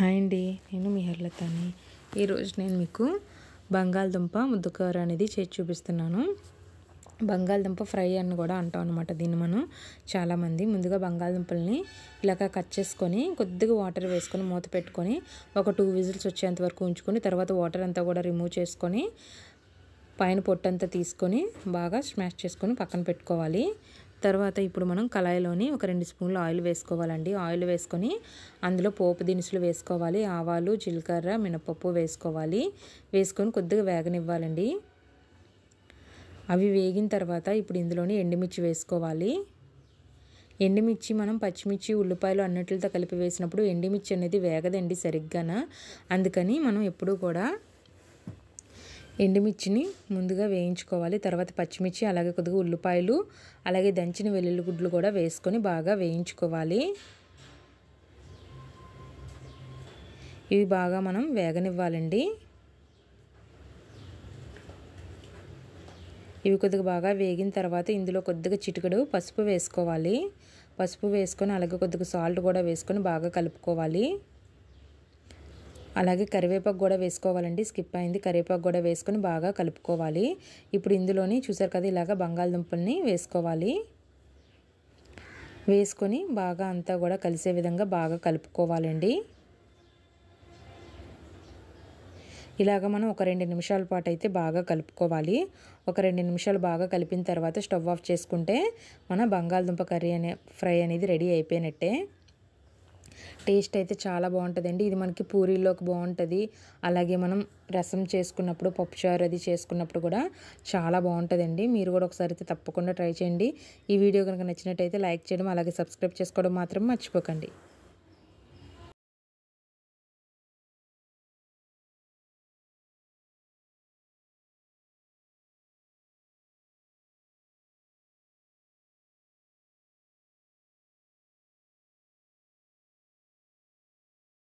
hi అండి నేను మీ హర్లతాని ఈరోజు నేను మీకు బంగాళదుంప ముద్దకూర అనేది చేసి చూపిస్తున్నాను బంగాళదుంప ఫ్రై అని కూడా అంటాం అనమాట దీన్ని మనం చాలామంది ముందుగా బంగాళదుంపల్ని ఇలాగ కట్ చేసుకొని కొద్దిగా వాటర్ వేసుకొని మూత పెట్టుకొని ఒక టూ విజిల్స్ వచ్చేంత వరకు ఉంచుకొని తర్వాత వాటర్ అంతా కూడా రిమూవ్ చేసుకొని పైన పొట్టంతా తీసుకొని బాగా స్మాష్ చేసుకొని పక్కన పెట్టుకోవాలి తర్వాత ఇప్పుడు మనం కళాయిలోని ఒక రెండు స్పూన్లు ఆయిల్ వేసుకోవాలండి ఆయిల్ వేసుకొని అందులో పోపు దినుసులు వేసుకోవాలి ఆవాలు జీలకర్ర మినపప్పు వేసుకోవాలి వేసుకొని కొద్దిగా వేగనివ్వాలండి అవి వేగిన తర్వాత ఇప్పుడు ఇందులోని ఎండుమిర్చి వేసుకోవాలి ఎండుమిర్చి మనం పచ్చిమిర్చి ఉల్లిపాయలు అన్నిటితో కలిపి వేసినప్పుడు ఎండుమిర్చి అనేది వేగదండి సరిగ్గాన అందుకని మనం ఎప్పుడూ కూడా ఎండుమిర్చిని ముందుగా వేయించుకోవాలి తర్వాత పచ్చిమిర్చి అలాగే కొద్దిగా ఉల్లిపాయలు అలాగే దంచిన వెల్లుల్లి గుడ్లు కూడా వేసుకొని బాగా వేయించుకోవాలి ఇవి బాగా మనం వేగనివ్వాలండి ఇవి కొద్దిగా బాగా వేగిన తర్వాత ఇందులో కొద్దిగా చిటికడు పసుపు వేసుకోవాలి పసుపు వేసుకొని అలాగే కొద్దిగా సాల్ట్ కూడా వేసుకొని బాగా కలుపుకోవాలి అలాగే కరివేపాకు కూడా వేసుకోవాలండి స్కిప్ అయింది కరివేపాకు కూడా వేసుకొని బాగా కలుపుకోవాలి ఇప్పుడు ఇందులోని చూసారు కదా ఇలాగ బంగాళదుంపల్ని వేసుకోవాలి వేసుకొని బాగా అంతా కూడా కలిసే విధంగా బాగా కలుపుకోవాలండి ఇలాగ మనం ఒక రెండు నిమిషాల పాటు అయితే బాగా కలుపుకోవాలి ఒక రెండు నిమిషాలు బాగా కలిపిన తర్వాత స్టవ్ ఆఫ్ చేసుకుంటే మన బంగాళదుంప కర్రీ అనే ఫ్రై అనేది రెడీ అయిపోయినట్టే టేస్ట్ అయితే చాలా బాగుంటుందండి ఇది మనకి పూరీలోకి బాగుంటుంది అలాగే మనం రసం చేసుకున్నప్పుడు పప్పుచారు అది చేసుకున్నప్పుడు కూడా చాలా బాగుంటుందండి మీరు కూడా ఒకసారి అయితే తప్పకుండా ట్రై చేయండి ఈ వీడియో కనుక నచ్చినట్టయితే లైక్ చేయడం అలాగే సబ్స్క్రైబ్ చేసుకోవడం మాత్రం మర్చిపోకండి